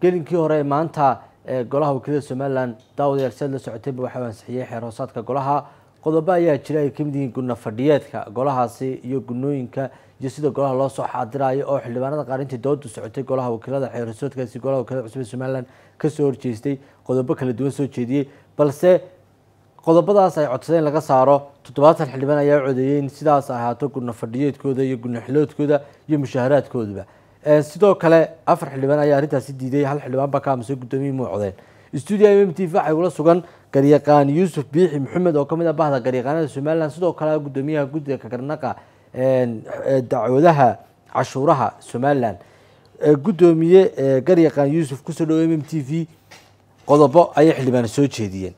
gelinkii hore ee maanta ee golaha wakiilada somalilan daawad siad la socotayba waxau ansixiyey xeer hoosaadka golaha qodobo ayaa jira ay kamid yihiin gudna fadhiyeedka golahaasi iyo gunooyinka iyo sida golaha loo soo xaadiraayo oo xildhibaanada qaar qaarintii doodu socotay golaha wakiilada xeer hoosaadkaasi golaha wakiilada cusub ee somalilan kasoo horjeestay qodobo kala duwan soo jeediyey balse qodobadaas ay codsadeen laga saaro toddobaatan xildhibaan ayaa u codeeyey in sidaas ahaato gudna fadhiyeedkooda iyo gudna iyo mushaaharaadkooduba Eh, sidoo kale afar xildhibaan ayaa arrintaasi diiday hal xildhibaan baa ka aamusay guddoomiyi muucdeen stuudiya m m t v waxay ula sugan garyaqaan yuusuf biixi maxamed oo kamid ah bahda garyaqaanada somalilan sidoo kale guddoomiyaha guddiga kagarnaqa eh, dacwadaha cashuuraha somalilan eh, guddoomiye garyaqaan yuusuf kusoo dhowo m m t v qodobo ayay xildhibaan soo jeediyeen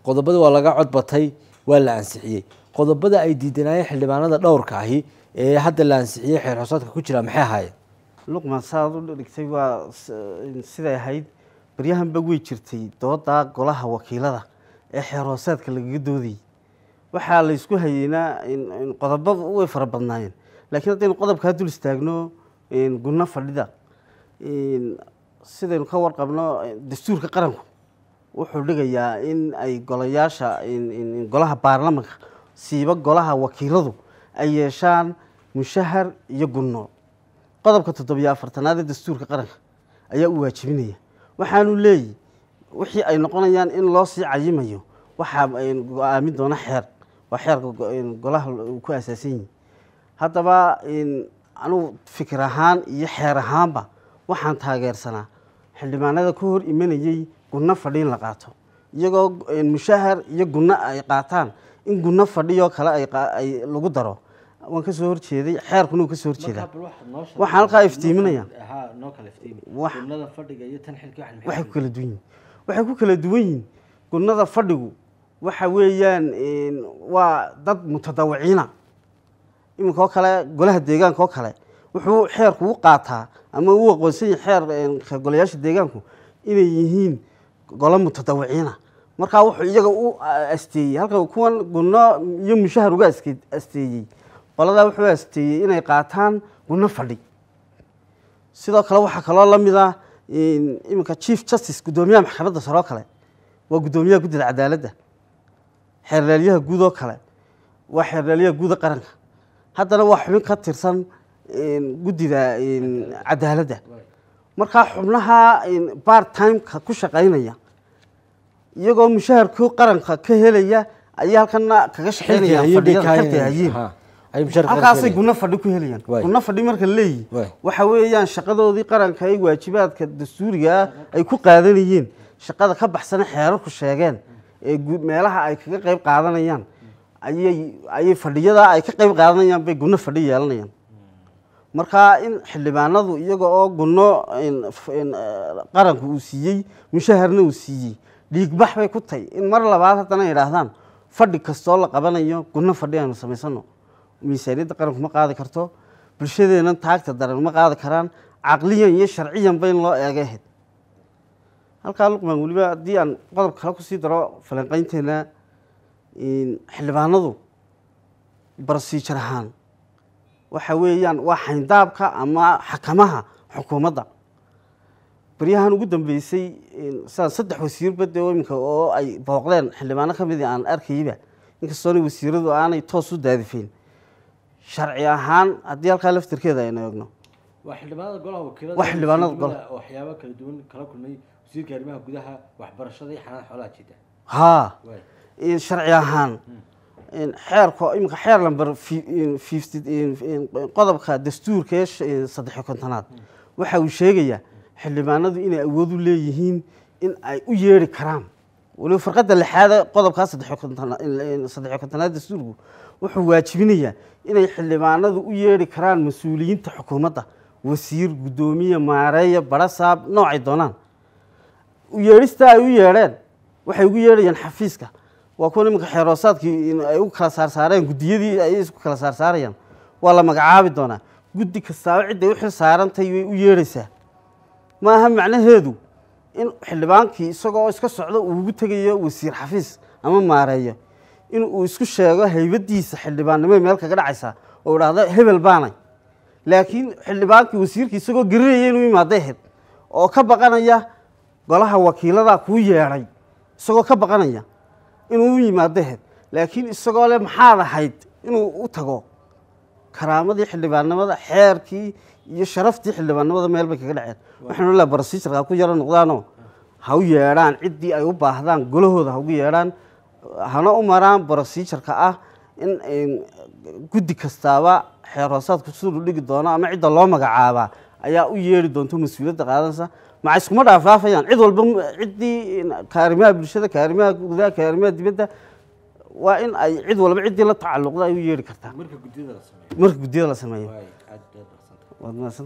qodobada waa laga codbatay waa la ansixiyey qodobada ay diidanaayeen xildhibaanada dhowrka ahi ee hadda la ansixiyey xeer xosaadka ku jira maxay ahaayeen luqman saaad u dhigtay waa siday ahayd beryahanba wey jirtay dooda golaha wakiilada ee xeerhoosaadka lagaga doodayay waxaa laysku isku hayeynaa qodobada way fara badnaayeen laakiin haddaynu qodobkaa dul istaagno gunno fadhida sidaynu ka warqabno eh, dastuurka qaranku wuxuu dhigayaa in ay golayaasha golaha baarlamanka siiba golaha wakiiladu ay yeeshaan mushahar iyo gunno qodobka toddobiyo afartanaad ee dastuurka qaranka ayaa u waajibinaya waxaanu leeyi wixii ay noqonayaan in loo sii cayimayo waxaa go-aamin doona xeer waa xeerka golaha uu ku aasaasan yihi haddaba anugu fikir ahaan iyo xeer ahaanba waxaan taageersanaa xildhibaanada ka hor imanayay gunno fadhiin la qaato iyagoo mushahar iyo gunno ay qaataan in gunno fadhiyoo kale ay lagu daro waan kasoo horjeeday xeerkuna kasoo horjeedaa waxaan halkaa iftiiminaya waxay ku kala duwan yihin waxay ku kala duwan yihin gunnada fadhigu waxa weeyaan waa dad mutadawiciina iminka oo kale golaha deegaanka oo kale wuxuu xeerku u qaataa ama u aqoonsanya xeer golayaasha deegaanku inay yihiin golo mutadawiciina markaa wuxuu iyaga u asteeyey halka kuwan gunno iyo mushahar uga asteeyey qoladaa wuxuu asteeyey inay qaataan wadno fadhi sidoo kale waxaa kaloo la mida ah, iminka chief justice guddoomiyaha maxkamadda saroo kale waa guddoomiyaha guddida cadaaladda xeerleelyaha guud oo kale waa xeerleelyaha guuda qaranka haddana waa xubin ka tirsan guddida cadaaladda markaa xubnaha bar timeka ku shaqaynaya iyagoo mushaharkii qaranka ka helaya ayaa halkana kaga shaqeynaya fadhiyada kartay hayiin halkaasay guna fadhi ku helayaan guna fadhi marka leeyi waxa weeyaan shaqadoodii qaranka ee waajibaadka dastuurigaa ay ku qaadanayeen shaqada ka baxsana xeerarku sheegeen ee meelaha ay kaga qayb qaadanayaan ayay fadhiyadaa ay ka qayb qaadanayaan bay guna fadhi yeelanayaan markaa in xildhibaanadu iyaga oo gunno eh, qaranku uu siiyey mushaharna uu siiyey dhiigbax bay ku tahy in mar labaad haddana idhaahdaan fadhi kastoo la qabanayo guno fadhi aanu samaysano miisaaniyadda qaranku ma qaadi karto bulshadeennan taagta daran ma qaadi karaan caqliyan iyo sharciyanba in loo eegahed halkaa luqman weliba haddii aan qodob kale kusii daro falanqaynteena xildhibaanadu barsiijar ahaan waxa weeyaan waa xayndaabka ama xakamaha xukuumadda baryahan ugu dambeysay sidaan saddex wasiirba dee iminka oo ay booqdeen xildhibaano ka mid ah aan arkayba inkastoo wasiiradu aanay toos u daadifeyn sharci ahaan haddii halkaa laftirkeeda aynu eegno waa xildhibaanada golaha ah kala duwan kala kulmay wasiirka arrimaha gudaha waxbarashada iyo xanaanada xoolaha jida haa sharci ahaan xeerka iminka xeer lamber qodobka dastuurka ee saddexiyo kontonaad waxa uu sheegayaa xildhibaanadu inay awood u leeyihiin in ay u yeedhi karaan weliba farqada lixaad qodobkaa saddex kontonaad dastuurku wuxuu waajibinayaa inay xildhibaanadu u yeedhi karaan mas-uuliyiinta xukuumadda wasiir guddoomiye maareeya barasaab noocay doonaan u yeedhistaa ay u yeedheen waxay ugu yeedhayaan xafiiska waa kuwa iminka xeeroosaadkii ay u kala saarsaareen guddiyadii ay isku kala saarsaarayaan waa la magacaabi doonaa guddi kastaaba cidday u xil saarantay way u yeedhaysaa ma aha macnaheedu in xildhibaankii isagoo iska socdo uu ugu tegayo wasiir xafiis ama maareeyo inuu isku sheego haybadiisa xildhibaannimoy meel kaga dhacaysaa oo idhaahdo hebel baanay laakiin xildhibaankii wasiirkii isagoo garinaya inuu imaadday ahayd oo ka baqanaya golaha wakiiladaa kuu yeedhay isagoo ka baqanaya inuu u yimaadday ahayd laakiin isagoo le maxaad ahayd inuu u tago karaamadii xildhibaannimada xeerkii iyo sharaftii xildhibaanimada meel bay kaga dhaceen waxaanu la barasijarkaa ku yaro noqdaanoo ha u yeedhaan ciddii ay u baahdaan golahooda haugu yeedhaan hana u maraan brosijarka ah in guddi kastaaba xeer hoosaadku siduu dhigi doono ama cidda loo magacaabaa ayaa u yeeri doonto mas-uuliyadda qaadansa maca iskuma dhaafdhaafayaan cid walba ciddii kaarimaha bulshada kaarimaha gudaha kaarimaha dibadda waa in ay cid walba ciddii la tacaluqda ay u yeedhi kartaa marka guddiyada la sameeyo